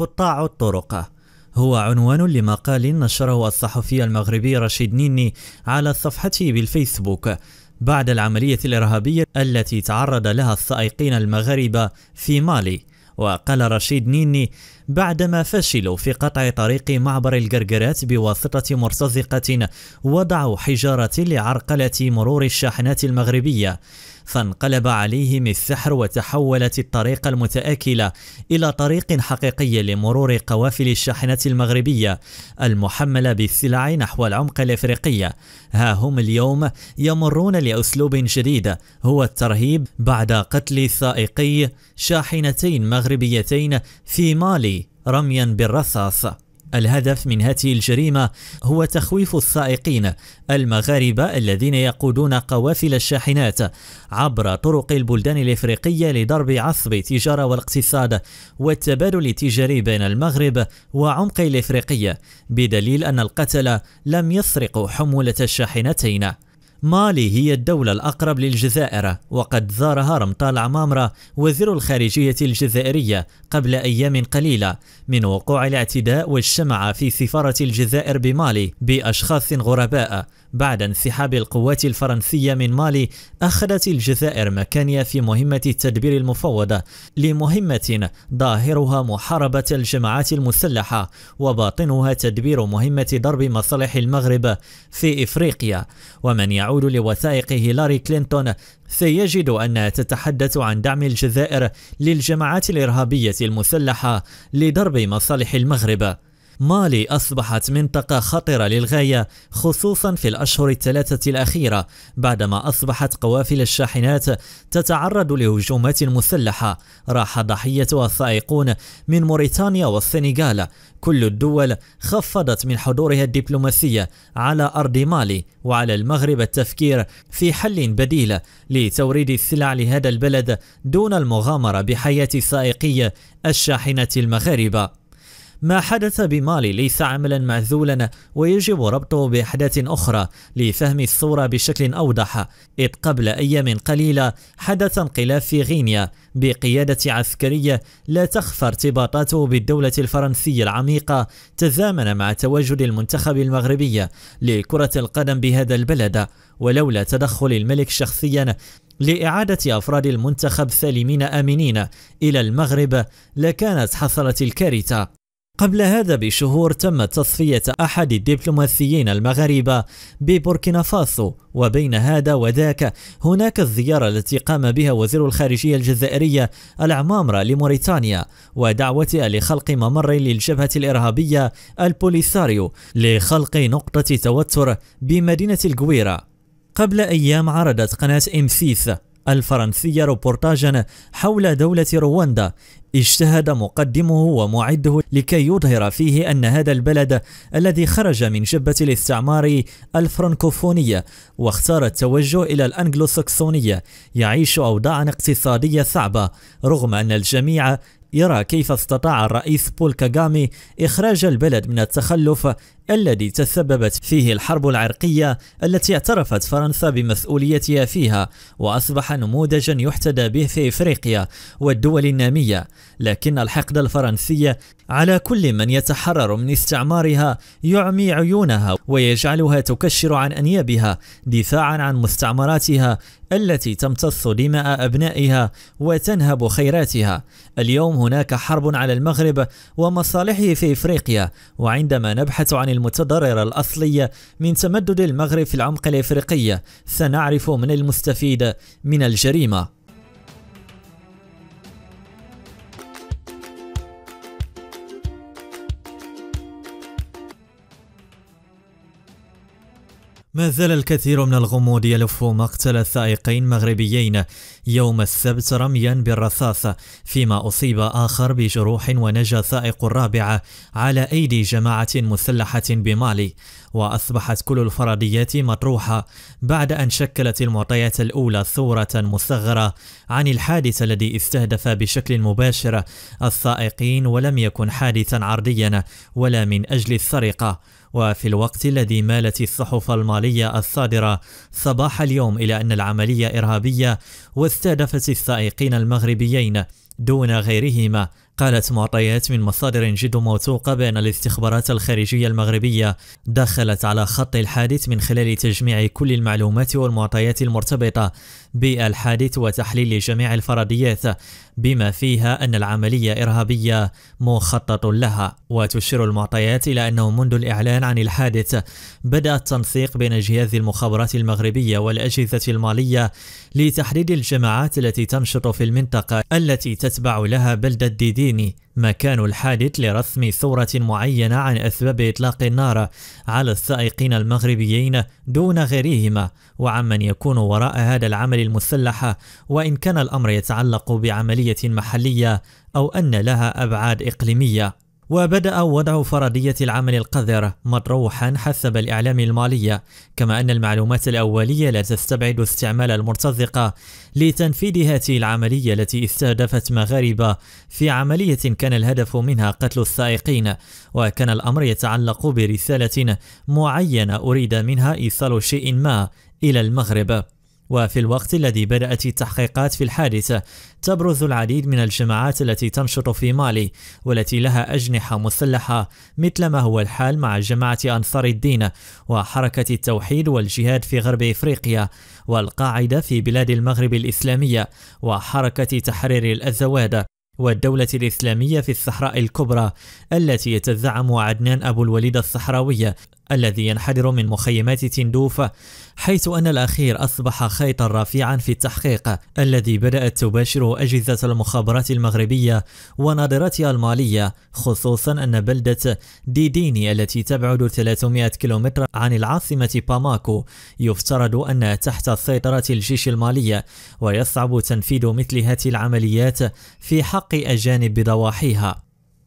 قطاع الطرق هو عنوان لمقال نشره الصحفي المغربي رشيد نيني على صفحته بالفيسبوك بعد العملية الإرهابية التي تعرض لها السائقين المغاربة في مالي وقال رشيد نيني بعدما فشلوا في قطع طريق معبر الجرجرات بواسطة مرتزقة وضعوا حجارة لعرقلة مرور الشاحنات المغربية فانقلب عليهم السحر وتحولت الطريق المتآكلة إلى طريق حقيقي لمرور قوافل الشاحنات المغربية المحملة بالسلع نحو العمق الإفريقي ها هم اليوم يمرون لأسلوب جديد هو الترهيب بعد قتل سائقي شاحنتين مغربيتين في مالي رميا بالرصاص الهدف من هذه الجريمة هو تخويف السائقين المغاربة الذين يقودون قوافل الشاحنات عبر طرق البلدان الإفريقية لضرب عصب التجارة والاقتصاد والتبادل التجاري بين المغرب وعمق الإفريقية بدليل أن القتلة لم يسرقوا حمولة الشاحنتين مالي هي الدولة الأقرب للجزائر وقد زارها رمطال عمامرة وزير الخارجية الجزائرية قبل أيام قليلة من وقوع الاعتداء والشمعة في سفارة الجزائر بمالي بأشخاص غرباء بعد انسحاب القوات الفرنسية من مالي أخذت الجزائر مكانية في مهمة التدبير المفوضة لمهمة ظاهرها محاربة الجماعات المسلحة وباطنها تدبير مهمة ضرب مصالح المغرب في إفريقيا ومن يعود يعود لوثائق هيلاري كلينتون سيجد أنها تتحدث عن دعم الجزائر للجماعات الإرهابية المسلحة لضرب مصالح المغرب مالي أصبحت منطقة خطرة للغاية خصوصا في الأشهر الثلاثة الأخيرة بعدما أصبحت قوافل الشاحنات تتعرض لهجومات مسلحة راح ضحيتها السائقون من موريتانيا والسنغال كل الدول خفضت من حضورها الدبلوماسي على أرض مالي وعلى المغرب التفكير في حل بديل لتوريد السلع لهذا البلد دون المغامرة بحياة السائقي الشاحنة المغاربة ما حدث بمالي ليس عملا معزولا ويجب ربطه بأحداث أخرى لفهم الصورة بشكل أوضح إذ قبل أيام قليلة حدث انقلاب في غينيا بقيادة عسكرية لا تخفى ارتباطاته بالدولة الفرنسية العميقة تزامن مع تواجد المنتخب المغربي لكرة القدم بهذا البلد ولولا تدخل الملك شخصيا لإعادة أفراد المنتخب سالمين آمنين إلى المغرب لكانت حصلت الكارثة قبل هذا بشهور تم تصفية أحد الدبلوماسيين المغاربة ببوركينا فاسو وبين هذا وذاك هناك الزيارة التي قام بها وزير الخارجية الجزائرية العمامرة لموريتانيا ودعوتها لخلق ممر للجبهة الإرهابية البوليساريو لخلق نقطة توتر بمدينة الجويرة قبل أيام عرضت قناة إمسيس الفرنسية روبورتاجا حول دولة رواندا اجتهد مقدمه ومعده لكي يظهر فيه أن هذا البلد الذي خرج من جبة الاستعمار الفرنكوفونية واختار التوجه إلى الأنجلوساكسونية يعيش أوضاعا اقتصادية صعبة رغم أن الجميع يرى كيف استطاع الرئيس بول كاغامي إخراج البلد من التخلف الذي تسببت فيه الحرب العرقية التي اعترفت فرنسا بمسؤوليتها فيها وأصبح نموذجا يحتدى به في إفريقيا والدول النامية لكن الحقد الفرنسي على كل من يتحرر من استعمارها يعمي عيونها ويجعلها تكشر عن أنيابها دفاعا عن مستعمراتها التي تمتص دماء أبنائها وتنهب خيراتها اليوم هناك حرب على المغرب ومصالحه في إفريقيا وعندما نبحث عن المتضررة الأصلية من تمدد المغرب في العمق الإفريقي سنعرف من المستفيد من الجريمة ما زال الكثير من الغموض يلف مقتل سائقين مغربيين يوم السبت رميا بالرصاص فيما أصيب آخر بجروح ونجا سائق الرابعة على أيدي جماعة مسلحة بمالي وأصبحت كل الفرضيات مطروحة بعد أن شكلت المعطيات الأولى ثورة مصغرة عن الحادث الذي استهدف بشكل مباشر السائقين ولم يكن حادثا عرضيا ولا من أجل السرقة وفي الوقت الذي مالت الصحف المالية الصادرة صباح اليوم إلى أن العملية إرهابية استهدفت السائقين المغربيين دون غيرهما قالت معطيات من مصادر جد موثوقة بأن الاستخبارات الخارجية المغربية دخلت على خط الحادث من خلال تجميع كل المعلومات والمعطيات المرتبطة بالحادث وتحليل جميع الفرضيات بما فيها أن العملية إرهابية مخطط لها وتشير المعطيات إلى أنه منذ الإعلان عن الحادث بدأ التنسيق بين جهاز المخابرات المغربية والأجهزة المالية لتحديد الجماعات التي تنشط في المنطقة التي تتبع لها بلدة ديدي الصيني مكان الحادث لرسم ثورة معينة عن أسباب إطلاق النار على السائقين المغربيين دون غيرهما وعمن يكون وراء هذا العمل المسلح وإن كان الأمر يتعلق بعملية محلية أو أن لها أبعاد إقليمية وبدأ وضع فرضية العمل القذر مطروحا حسب الإعلام المالية كما أن المعلومات الأولية لا تستبعد استعمال المرتزقة لتنفيذ هذه العملية التي استهدفت مغاربة في عملية كان الهدف منها قتل السائقين وكان الأمر يتعلق برسالة معينة أريد منها إيصال شيء ما إلى المغرب وفي الوقت الذي بدأت التحقيقات في الحادثة تبرز العديد من الجماعات التي تنشط في مالي والتي لها أجنحة مسلحة مثل ما هو الحال مع جماعة أنصار الدين وحركة التوحيد والجهاد في غرب إفريقيا والقاعدة في بلاد المغرب الإسلامية وحركة تحرير الأزواد والدولة الإسلامية في الصحراء الكبرى التي يتزعم عدنان أبو الوليد الصحراوي الذي ينحدر من مخيمات تندوف حيث أن الأخير أصبح خيطا رافعا في التحقيق الذي بدأت تباشره أجهزة المخابرات المغربية وناظرتها المالية خصوصا أن بلدة ديديني التي تبعد 300 كيلومتر عن العاصمة باماكو يفترض أنها تحت سيطرة الجيش المالية ويصعب تنفيذ مثل هذه العمليات في حق أجانب بضواحيها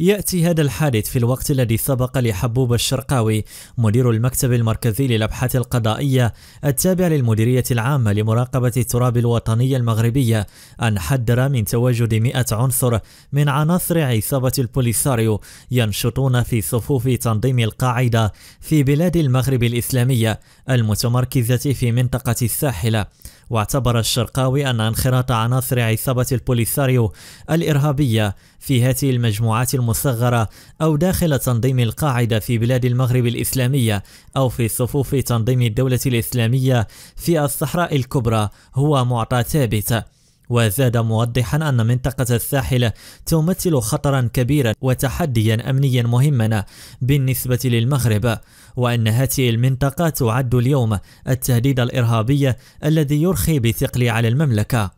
يأتي هذا الحادث في الوقت الذي سبق لحبوب الشرقاوي مدير المكتب المركزي للأبحاث القضائية التابع للمديرية العامة لمراقبة التراب الوطني المغربية أن حذر من تواجد 100 عنصر من عناصر عصابة البوليساريو ينشطون في صفوف تنظيم القاعدة في بلاد المغرب الإسلامية المتمركزة في منطقة الساحلة واعتبر الشرقاوي أن انخراط عناصر عصابة البوليساريو الإرهابية في هذه المجموعات المصغرة أو داخل تنظيم القاعدة في بلاد المغرب الإسلامية أو في صفوف تنظيم الدولة الإسلامية في الصحراء الكبرى هو معطى ثابت وزاد موضحا أن منطقة الساحل تمثل خطرا كبيرا وتحديا أمنيا مهما بالنسبة للمغرب وأن هذه المنطقة تعد اليوم التهديد الإرهابي الذي يرخي بثقل على المملكة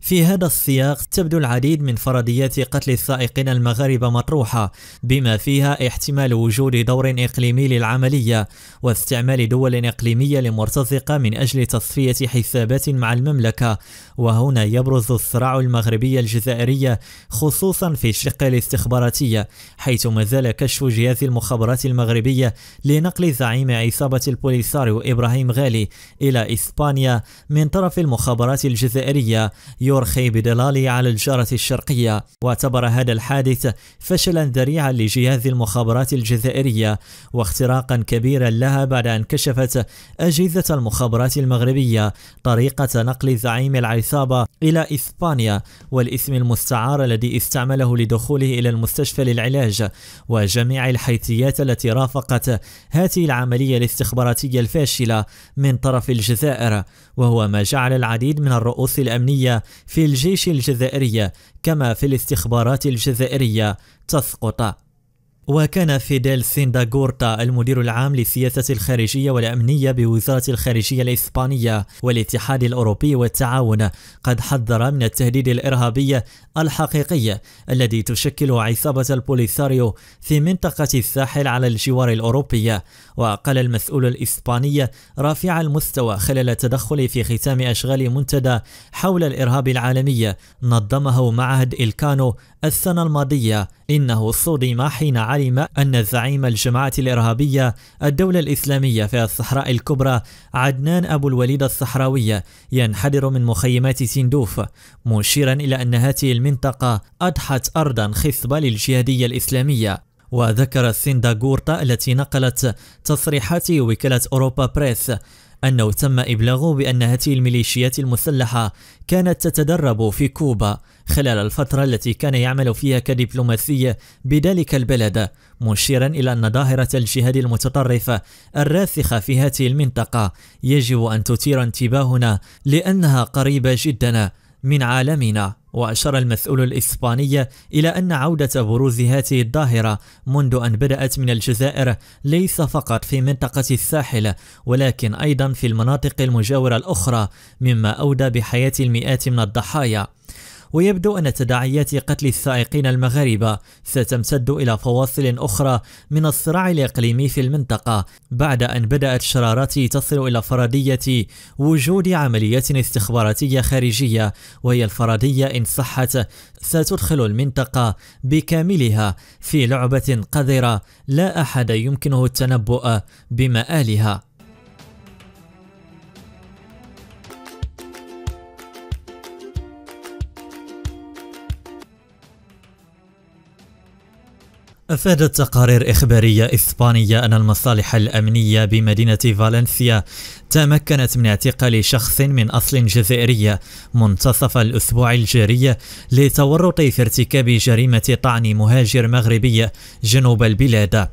في هذا السياق تبدو العديد من فرضيات قتل السائقين المغاربة مطروحة بما فيها احتمال وجود دور إقليمي للعملية واستعمال دول إقليمية لمرتزقة من أجل تصفية حسابات مع المملكة وهنا يبرز الصراع المغربي الجزائرية خصوصا في الشقة الاستخباراتية حيث ما زال كشف جهاز المخابرات المغربية لنقل زعيم عصابة البوليساريو إبراهيم غالي إلى إسبانيا من طرف المخابرات الجزائرية يرخي بدلاله على الجارة الشرقية واعتبر هذا الحادث فشلا ذريعا لجهاز المخابرات الجزائرية واختراقا كبيرا لها بعد أن كشفت أجهزة المخابرات المغربية طريقة نقل زعيم العصابة إلى إسبانيا والاسم المستعار الذي استعمله لدخوله إلى المستشفى للعلاج وجميع الحيثيات التي رافقت هذه العملية الاستخباراتية الفاشلة من طرف الجزائر وهو ما جعل العديد من الرؤوس الأمنية في الجيش الجزائري كما في الاستخبارات الجزائرية تسقط وكان فيديل سينداغورتا المدير العام للسياسة الخارجية والأمنية بوزارة الخارجية الإسبانية والاتحاد الأوروبي والتعاون قد حذر من التهديد الإرهابي الحقيقي الذي تشكله عصابة البوليساريو في منطقة الساحل على الجوار الأوروبي وقال المسؤول الإسباني رافع المستوى خلال التدخل في ختام أشغال منتدى حول الإرهاب العالمي نظمه معهد إلكانو السنة الماضية إنه صدم حين علم أن زعيم الجماعة الإرهابية الدولة الإسلامية في الصحراء الكبرى عدنان أبو الوليد الصحراوي ينحدر من مخيمات سندوف مشيرا إلى أن هذه المنطقة أضحت أرضا خصبة للجهادية الإسلامية وذكر سيندا التي نقلت تصريحات وكالة أوروبا بريس أنه تم إبلاغه بأن هذه الميليشيات المسلحة كانت تتدرب في كوبا خلال الفترة التي كان يعمل فيها كدبلوماسي بذلك البلد مشيرا إلى أن ظاهرة الجهاد المتطرف الراسخة في هذه المنطقة يجب أن تثير انتباهنا لأنها قريبة جدا من عالمنا وأشار المسؤول الإسباني إلى أن عودة بروز هذه الظاهرة منذ أن بدأت من الجزائر ليس فقط في منطقة الساحل ولكن أيضا في المناطق المجاورة الأخرى مما أودى بحياة المئات من الضحايا ويبدو أن تداعيات قتل السائقين المغاربة ستمتد إلى فواصل أخرى من الصراع الإقليمي في المنطقة بعد أن بدأت شرارات تصل إلى فرضية وجود عمليات استخباراتية خارجية وهي الفرضية إن صحت ستدخل المنطقة بكاملها في لعبة قذرة لا أحد يمكنه التنبؤ بمآلها أفادت تقارير إخبارية إسبانية أن المصالح الأمنية بمدينة فالنسيا تمكنت من اعتقال شخص من أصل جزائري منتصف الأسبوع الجاري لتورط في ارتكاب جريمة طعن مهاجر مغربي جنوب البلاد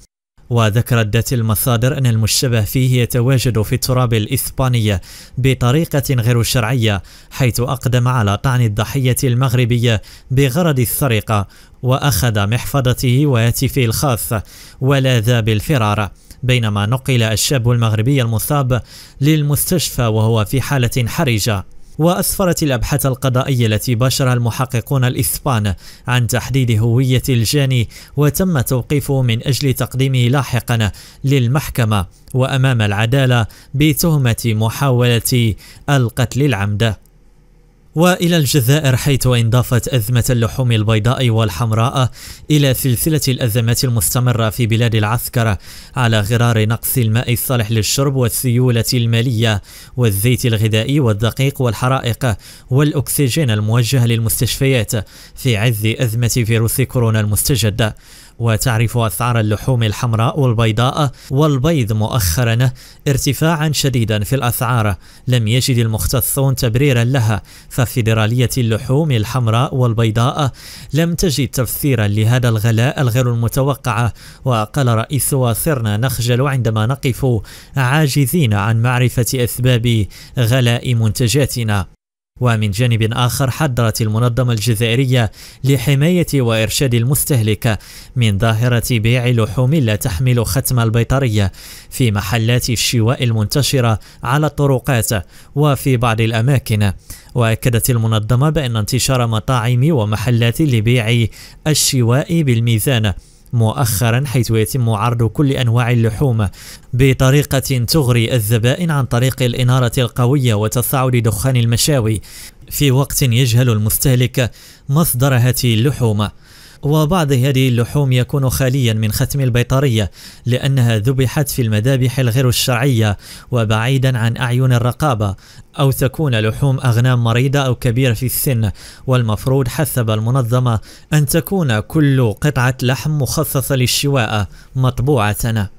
وذكرت ذات المصادر أن المشتبه فيه يتواجد في التراب الإسباني بطريقة غير شرعية حيث أقدم على طعن الضحية المغربية بغرض السرقة وأخذ محفظته وهاتفه الخاص ولاذ بالفرار بينما نقل الشاب المغربي المصاب للمستشفى وهو في حالة حرجة وأسفرت الأبحاث القضائية التي باشرها المحققون الإسبان عن تحديد هوية الجاني وتم توقيفه من أجل تقديمه لاحقا للمحكمة وأمام العدالة بتهمة محاولة القتل العمد والى الجزائر حيث انضافت ازمه اللحوم البيضاء والحمراء الى سلسله الازمات المستمره في بلاد العسكره على غرار نقص الماء الصالح للشرب والسيوله الماليه والزيت الغذائي والدقيق والحرائق والاكسجين الموجه للمستشفيات في عز ازمه فيروس كورونا المستجد وتعرف أسعار اللحوم الحمراء والبيضاء والبيض مؤخرا ارتفاعا شديدا في الأسعار لم يجد المختصون تبريرا لها ففيدرالية اللحوم الحمراء والبيضاء لم تجد تفسيرا لهذا الغلاء الغير المتوقع وقال رئيس صرنا نخجل عندما نقف عاجزين عن معرفة أسباب غلاء منتجاتنا ومن جانب آخر حذرت المنظمة الجزائرية لحماية وإرشاد المستهلك من ظاهرة بيع لحوم لا تحمل ختم البيطرية في محلات الشواء المنتشرة على الطرقات وفي بعض الأماكن وأكدت المنظمة بأن انتشار مطاعم ومحلات لبيع الشواء بالميزان مؤخرا حيث يتم عرض كل أنواع اللحوم بطريقة تغري الذبائن عن طريق الإنارة القوية وتصاعد دخان المشاوي في وقت يجهل المستهلك مصدر هذه اللحوم وبعض هذه اللحوم يكون خاليا من ختم البيطرية لأنها ذبحت في المذابح الغير الشرعية وبعيدا عن أعين الرقابة أو تكون لحوم أغنام مريضة أو كبيرة في السن والمفروض حسب المنظمة أن تكون كل قطعة لحم مخصصة للشواء مطبوعة